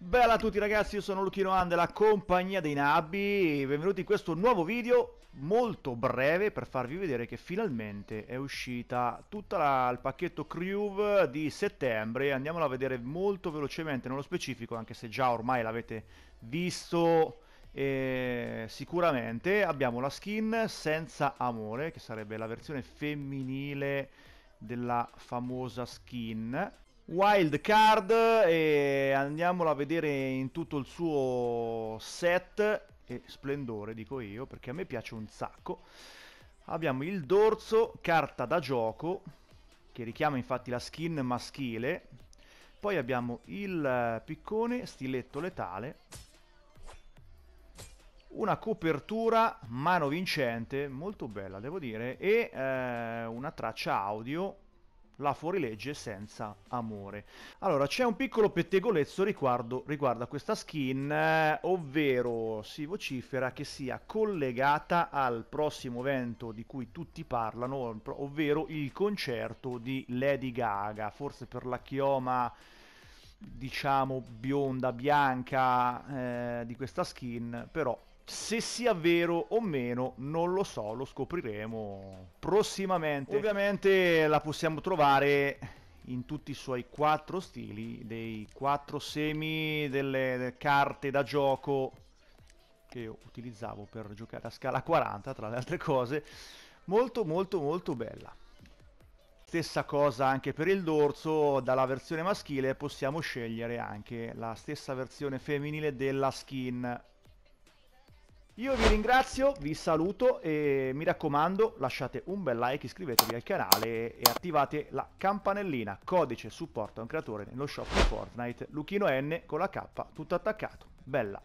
Bella a tutti ragazzi, io sono Luchino Han della compagnia dei Nabbi benvenuti in questo nuovo video molto breve per farvi vedere che finalmente è uscita tutto il pacchetto Crew di settembre andiamolo a vedere molto velocemente nello specifico anche se già ormai l'avete visto eh, sicuramente abbiamo la skin senza amore che sarebbe la versione femminile della famosa skin Wild card e andiamola a vedere in tutto il suo set e splendore dico io perché a me piace un sacco. Abbiamo il dorso, carta da gioco che richiama infatti la skin maschile. Poi abbiamo il piccone, stiletto letale. Una copertura mano vincente, molto bella devo dire, e eh, una traccia audio la fuorilegge senza amore. Allora, c'è un piccolo pettegolezzo riguardo, riguardo a questa skin, eh, ovvero si vocifera che sia collegata al prossimo evento di cui tutti parlano, ovvero il concerto di Lady Gaga, forse per la chioma diciamo bionda, bianca eh, di questa skin, però se sia vero o meno non lo so, lo scopriremo prossimamente. Ovviamente la possiamo trovare in tutti i suoi quattro stili, dei quattro semi delle carte da gioco che io utilizzavo per giocare a scala 40 tra le altre cose, molto molto molto bella. Stessa cosa anche per il dorso, dalla versione maschile possiamo scegliere anche la stessa versione femminile della skin. Io vi ringrazio, vi saluto e mi raccomando lasciate un bel like, iscrivetevi al canale e attivate la campanellina, codice supporto a un creatore nello shop di Fortnite, Luchino N con la K tutto attaccato. Bella!